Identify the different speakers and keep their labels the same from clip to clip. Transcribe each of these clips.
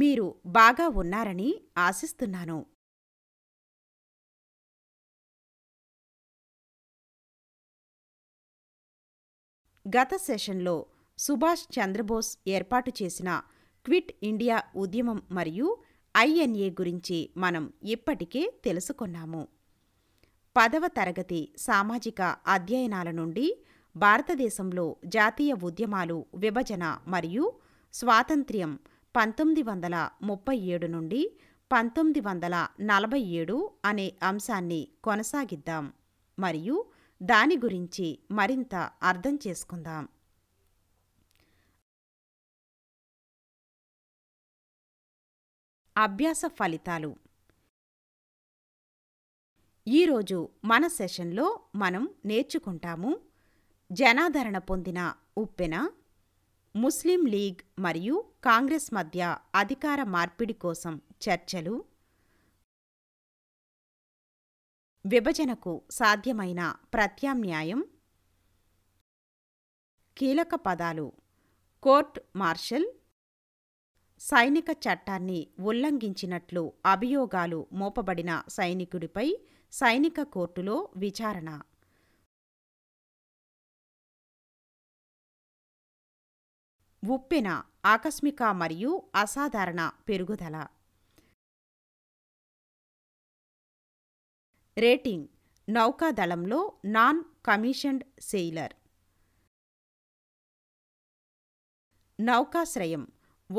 Speaker 1: మీరు బాగా ఉన్నారని ఆశిస్తున్నాను గత సెషన్లో
Speaker 2: సుభాష్ చంద్రబోస్ ఏర్పాటు చేసిన క్విట్ ఇండియా ఉద్యమం మరియు ఐఎన్ఏ గురించి మనం ఇప్పటికే తెలుసుకున్నాము పదవ తరగతి సామాజిక అధ్యయనాల నుండి భారతదేశంలో జాతీయ ఉద్యమాలు విభజన మరియు స్వాతంత్ర్యం పంతొమ్మిది వందల ముప్పై ఏడు నుండి పంతొమ్మిది వందల నలభై ఏడు అనే అంశాన్ని కొనసాగిద్దాం
Speaker 1: మరియు దాని గురించి మరింత అర్థం చేసుకుందాం అభ్యాస ఫలితాలు ఈరోజు మన
Speaker 2: సెషన్లో మనం నేర్చుకుంటాము జనాదరణ పొందిన ఉప్పెన ముస్లిం లీగ్ మరియు కాంగ్రెస్ మధ్య అధికార మార్పిడి కోసం చర్చలు విభజనకు సాధ్యమైన ప్రత్యామ్నాయం కీలక పదాలు కోర్ట్ మార్షల్ సైనిక చట్టాన్ని ఉల్లంఘించినట్లు అభియోగాలు మోపబడిన సైనికుడిపై సైనిక కోర్టులో
Speaker 1: విచారణ ఉప్పెన ఆకస్మిక మరియు అసాధారణ పెరుగుదల రేటింగ్ నౌకాదళంలో నాన్ కమిషన్డ్ సెయిలర్
Speaker 2: నౌకాశ్రయం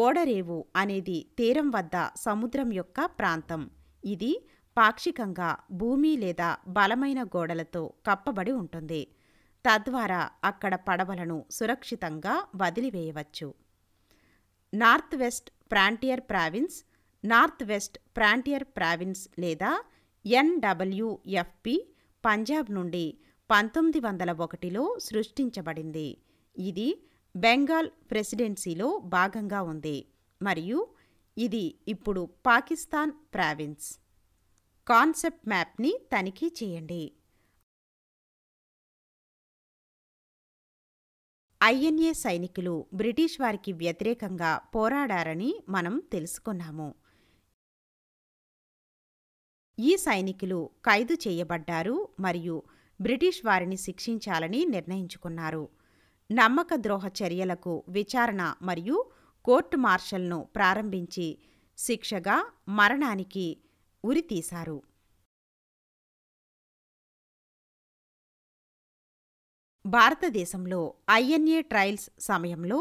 Speaker 2: ఓడరేవు అనేది తీరం వద్ద సముద్రం యొక్క ప్రాంతం ఇది పాక్షికంగా భూమి లేదా బలమైన గోడలతో కప్పబడి ఉంటుంది తద్వారా అక్కడ పడవలను సురక్షితంగా వదిలివేయవచ్చు north west frontier province north west frontier province లేదా ఎన్డబ్ల్యూఎఫ్పి పంజాబ్ నుండి పంతొమ్మిది వందల ఒకటిలో సృష్టించబడింది ఇది బెంగాల్ ప్రెసిడెన్సీలో భాగంగా ఉంది మరియు ఇది ఇప్పుడు
Speaker 1: పాకిస్తాన్ ప్రావిన్స్ కాన్సెప్ట్ మ్యాప్ని తనిఖీ చేయండి ఐఎన్ఏ సైనికులు బ్రిటిష్ వారికి వ్యతిరేకంగా పోరాడారని మనం తెలుసుకున్నాము
Speaker 2: ఈ సైనికులు ఖైదు చేయబడ్డారు మరియు బ్రిటిష్ వారిని శిక్షించాలని నిర్ణయించుకున్నారు నమ్మక ద్రోహ చర్యలకు విచారణ మరియు కోర్టు మార్షల్ను ప్రారంభించి శిక్షగా
Speaker 1: మరణానికి ఉరితీశారు భారతదేశంలో ఐఎన్ఏ ట్రయల్స్ సమయంలో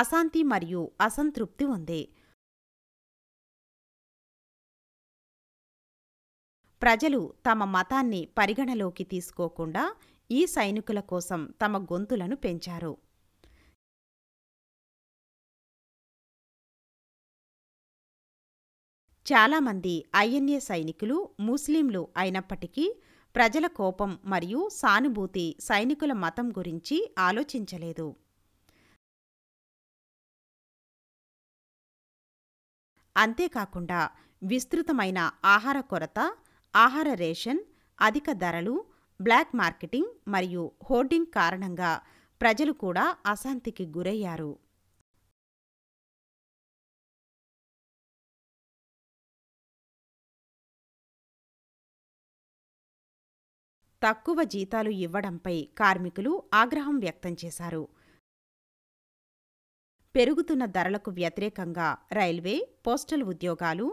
Speaker 1: అశాంతి మరియు అసంతృప్తి ఉంది ప్రజలు తమ మతాన్ని పరిగణలోకి తీసుకోకుండా ఈ సైనికుల కోసం తమ గొంతులను పెంచారు చాలామంది ఐఎన్ఏ సైనికులు ముస్లింలు అయినప్పటికీ ప్రజల
Speaker 2: కోపం మరియు సానుభూతి సైనికుల మతం గురించి ఆలోచించలేదు
Speaker 1: అంతేకాకుండా విస్తృతమైన ఆహార కొరత ఆహార రేషన్ అధిక ధరలు బ్లాక్ మార్కెటింగ్ మరియు హోర్డింగ్ కారణంగా ప్రజలు కూడా అశాంతికి గురయ్యారు తక్కువ జీతాలు ఇవ్వడంపై కార్మికులు ఆగ్రహం వ్యక్తం చేశారు
Speaker 2: పెరుగుతున్న ధరలకు వ్యతిరేకంగా రైల్వే పోస్టల్ ఉద్యోగాలు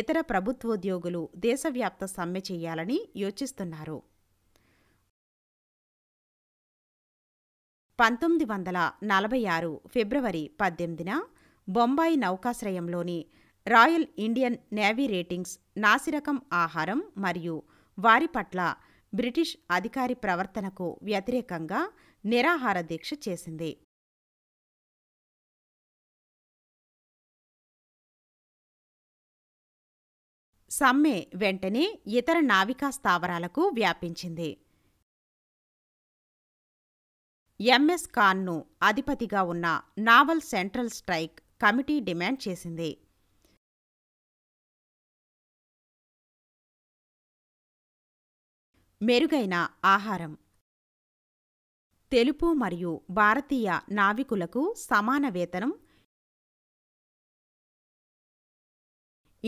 Speaker 2: ఇతర ప్రభుత్వోద్యోగులు దేశవ్యాప్త సమ్మె చేయాలని యోచిస్తున్నారు పంతొమ్మిది వందల నలభై ఆరు ఫిబ్రవరి పద్దెనిమిదిన బొంబాయి నౌకాశ్రయంలోని రాయల్ ఇండియన్ నేవీ రేటింగ్స్ నాసిరకం ఆహారం మరియు వారి పట్ల
Speaker 1: బ్రిటిష్ అధికారి ప్రవర్తనకు వ్యతిరేకంగా నిరాహార దీక్ష చేసింది సమ్మె వెంటనే ఇతర నావికా స్థావరాలకు వ్యాపించింది ఎంఎస్ ఖాన్ను అధిపతిగా ఉన్న naval central strike committee demand చేసింది మెరుగైన ఆహారం తెలుపు మరియు భారతీయ
Speaker 2: నావికులకు సమాన వేతనం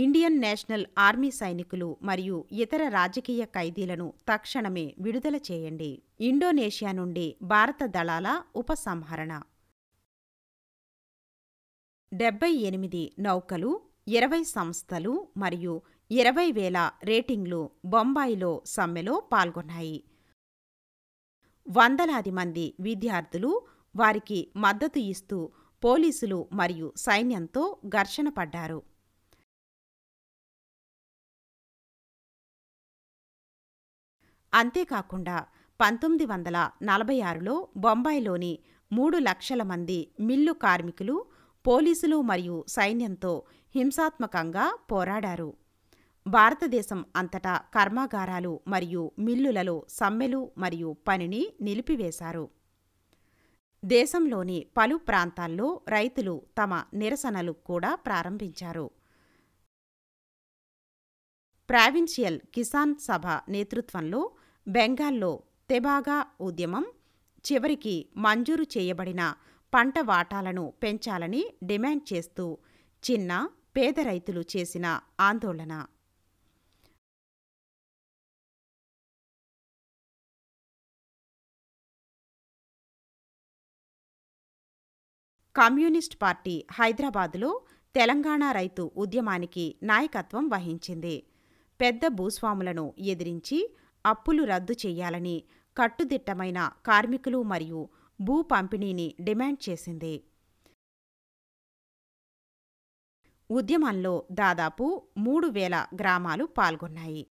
Speaker 2: ఇండియన్ నేషనల్ ఆర్మీ సైనికులు మరియు ఇతర రాజకీయ ఖైదీలను తక్షణమే విడుదల చేయండి ఇండోనేషియా నుండి భారత దళాల ఉపసంహరణ డెబ్బై ఎనిమిది నౌకలు ఇరవై సంస్థలు మరియు ఇరవై వేల రేటింగ్లు బొంబాయిలో సమ్మెలో పాల్గొన్నాయి వందలాది మంది విద్యార్థులు వారికి
Speaker 1: మద్దతు ఇస్తూ పోలీసులు మరియు సైన్యంతో ఘర్షణ పడ్డారు అంతేకాకుండా పంతొమ్మిది వందల నలభై ఆరులో బొంబాయిలోని మూడు
Speaker 2: లక్షల మంది మిల్లు కార్మికులు పోలీసులు మరియు సైన్యంతో హింసాత్మకంగా పోరాడారు భారతదేశం అంతటా కర్మాగారాలు మరియు మిల్లులలో సమ్మెలు మరియు పనిని నిలిపివేశారు దేశంలోని పలు ప్రాంతాల్లో రైతులు తమ నిరసనలు కూడా ప్రారంభించారు ప్రావిన్షియల్ కిసాన్ సభ నేతృత్వంలో బెంగాల్లో తెబాగా ఉద్యమం చివరికి మంజూరు చేయబడిన పంట వాటాలను పెంచాలని డిమాండ్ చేస్తూ చిన్న పేద రైతులు
Speaker 1: చేసిన ఆందోళన కమ్యూనిస్ట్ పార్టీ హైదరాబాదులో తెలంగాణ రైతు
Speaker 2: ఉద్యమానికి నాయకత్వం వహించింది పెద్ద భూస్వాములను ఎదిరించి అప్పులు రద్దు చేయాలని కట్టుదిట్టమైన కార్మికులు మరియు భూ పంపిణీని
Speaker 1: డిమాండ్ చేసింది ఉద్యమంలో దాదాపు మూడు వేల గ్రామాలు పాల్గొన్నాయి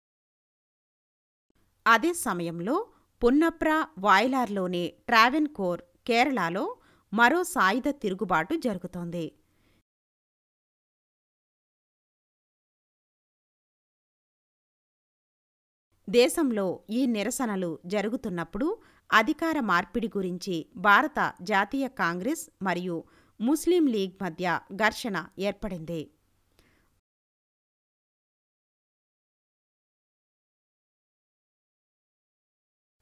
Speaker 2: అదే సమయంలో పున్నప్ర ట్రావెన్ ట్రావెన్కోర్ కేరళలో
Speaker 1: మరో సాయుధ తిరుగుబాటు జరుగుతోంది దేశంలో
Speaker 2: ఈ నిరసనలు జరుగుతున్నప్పుడు అధికార మార్పిడి గురించి భారత జాతీయ
Speaker 1: కాంగ్రెస్ మరియు ముస్లిం లీగ్ మధ్య ఘర్షణ ఏర్పడింది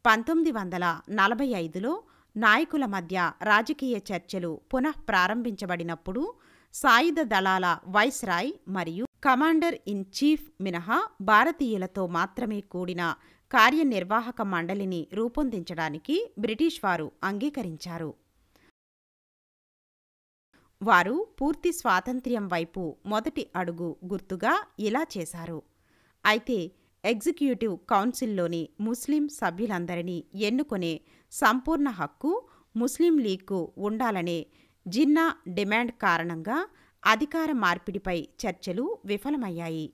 Speaker 1: పంతొమ్మిది వందల నలభై ఐదులో నాయకుల మధ్య రాజకీయ
Speaker 2: చర్చలు పునః ప్రారంభించబడినప్పుడు సాయుధ దళాల వైస్రాయ్ మరియు కమాండర్ ఇన్ చీఫ్ మినహా భారతీయులతో మాత్రమే కూడిన కార్యనిర్వాహక మండలిని రూపొందించడానికి బ్రిటిష్ వారు అంగీకరించారు వారు పూర్తి స్వాతంత్ర్యం వైపు మొదటి అడుగు గుర్తుగా ఇలా చేశారు అయితే ఎగ్జిక్యూటివ్ కౌన్సిల్లోని ముస్లిం సభ్యులందరినీ ఎన్నుకునే సంపూర్ణ హక్కు ముస్లిం లీగ్కు ఉండాలనే జిన్నా డిమాండ్ కారణంగా అధికార మార్పిడిపై చర్చలు
Speaker 1: విఫలమయ్యాయి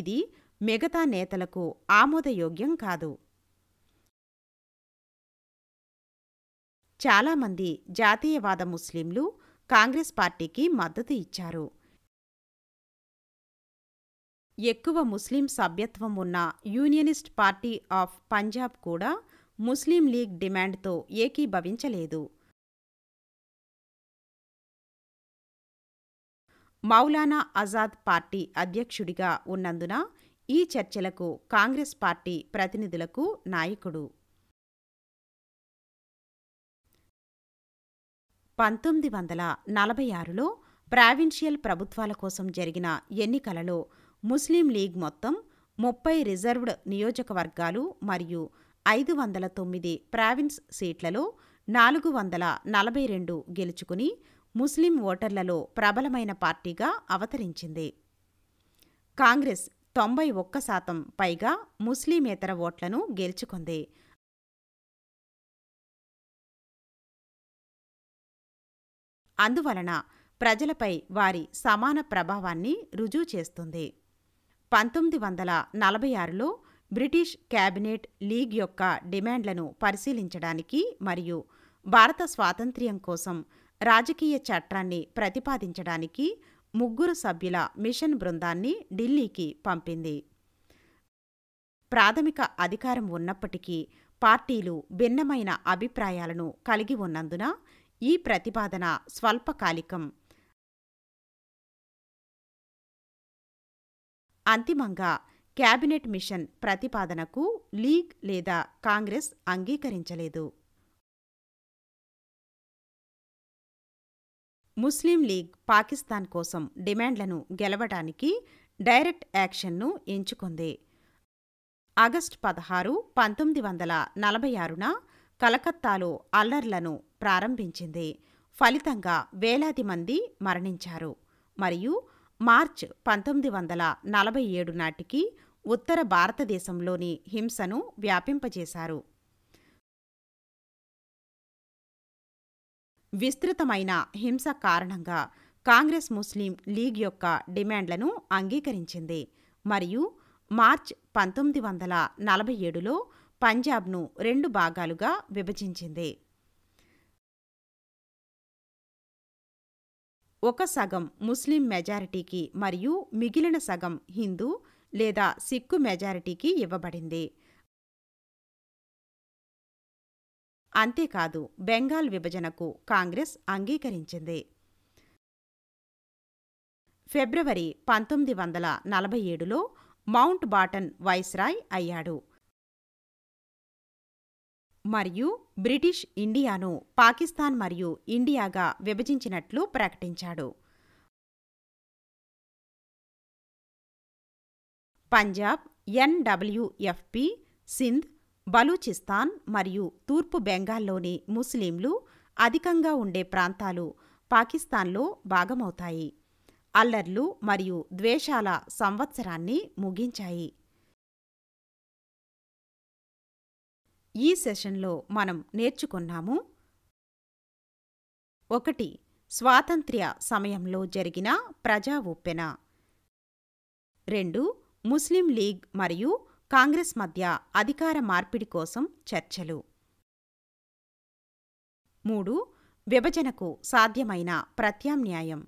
Speaker 1: ఇది మిగతా నేతలకు ఆమోదయోగ్యం కాదు
Speaker 2: చాలామంది జాతీయవాద ముస్లింలు కాంగ్రెస్ పార్టీకి మద్దతు ఇచ్చారు ఎక్కువ ముస్లిం సభ్యత్వం ఉన్న యూనియనిస్ట్ పార్టీ ఆఫ్ పంజాబ్ కూడా ముస్లిం లీగ్ డిమాండ్తో ఏకీభవించలేదు
Speaker 1: మౌలానా ఆజాద్ పార్టీ అధ్యక్షుడిగా ఉన్నందున ఈ చర్చలకు కాంగ్రెస్ పార్టీ
Speaker 2: ప్రతినిధులకు నాయకుడు పంతొమ్మిది వందల నలభై ఆరులో ప్రావిన్షియల్ ప్రభుత్వాల కోసం జరిగిన ఎన్నికలలో ముస్లిం లీగ్ మొత్తం ముప్పై రిజర్వ్డ్ నియోజకవర్గాలు మరియు ఐదు వందల తొమ్మిది ప్రావిన్స్ సీట్లలో నాలుగు వందల నలభై రెండు గెలుచుకుని ముస్లిం ఓటర్లలో ప్రబలమైన పార్టీగా అవతరించింది కాంగ్రెస్ తొంభై ఒక్క శాతం పైగా ముస్లిమేతర
Speaker 1: ఓట్లను గెలుచుకుంది అందువలన ప్రజలపై వారి సమాన
Speaker 2: ప్రభావాన్ని రుజువు చేస్తుంది పంతొమ్మిది వందల నలభై ఆరులో బ్రిటిష్ క్యాబినెట్ లీగ్ యొక్క డిమాండ్లను పరిశీలించడానికి మరియు భారత స్వాతంత్ర్యం కోసం రాజకీయ చట్టాన్ని ప్రతిపాదించడానికి ముగ్గురు సభ్యుల మిషన్ బృందాన్ని ఢిల్లీకి పంపింది ప్రాథమిక అధికారం ఉన్నప్పటికీ పార్టీలు భిన్నమైన అభిప్రాయాలను కలిగి ఉన్నందున
Speaker 1: ఈ ప్రతిపాదన స్వల్పకాలికం అంతిమంగా క్యాబినెట్ మిషన్ ప్రతిపాదనకు
Speaker 2: లీగ్ లేదా కాంగ్రెస్ అంగీకరించలేదు ముస్లిం లీగ్ పాకిస్తాన్ కోసం డిమాండ్లను గెలవడానికి డైరెక్ట్ యాక్షన్ను ఎంచుకుంది ఆగస్టు పదహారు పంతొమ్మిది వందల నలభై ఆరున కలకత్తాలో అల్లర్లను ప్రారంభించింది ఫలితంగా వేలాది మంది మరణించారు మరియు మార్చ్ పంతొమ్మిది వందల నలభై ఏడు నాటికి ఉత్తర భారతదేశంలోని హింసను వ్యాపింపజేశారు విస్తృతమైన హింస కారణంగా కాంగ్రెస్ ముస్లిం లీగ్ యొక్క డిమాండ్లను అంగీకరించింది మరియు మార్చ్ పంతొమ్మిది వందల నలభై ఏడులో పంజాబ్ను రెండు భాగాలుగా విభజించింది ఒక సగం ముస్లిం మెజారిటీకి మరియు మిగిలిన సగం హిందూ లేదా సిక్కు మెజారిటీకి ఇవ్వబడింది
Speaker 1: అంతేకాదు బెంగాల్ విభజనకు కాంగ్రెస్ అంగీకరించింది
Speaker 2: ఫిబ్రవరి పంతొమ్మిది వందల నలభై ఏడులో మౌంట్ బాటన్ వైస్రాయ్ అయ్యాడు మరియు బ్రిటిష్ ఇండియాను పాకిస్తాన్
Speaker 1: మరియు ఇండియాగా విభజించినట్లు ప్రకటించాడు పంజాబ్ ఎన్డబ్ల్యూఎఫ్పి
Speaker 2: సింధ్ బలూచిస్తాన్ మరియు తూర్పు బెంగాల్లోని ముస్లింలు అధికంగా ఉండే ప్రాంతాలు పాకిస్తాన్లో భాగమవుతాయి అల్లర్లు మరియు ద్వేషాల సంవత్సరాన్ని ముగించాయి ఈ సెషన్లో మనం నేర్చుకున్నాము ఒకటి స్వాతంత్ర్య సమయంలో జరిగిన ప్రజా ఉప్పెన రెండు ముస్లిం లీగ్ మరియు కాంగ్రెస్ మధ్య అధికార మార్పిడి కోసం చర్చలు మూడు విభజనకు సాధ్యమైన ప్రత్యామ్నాయం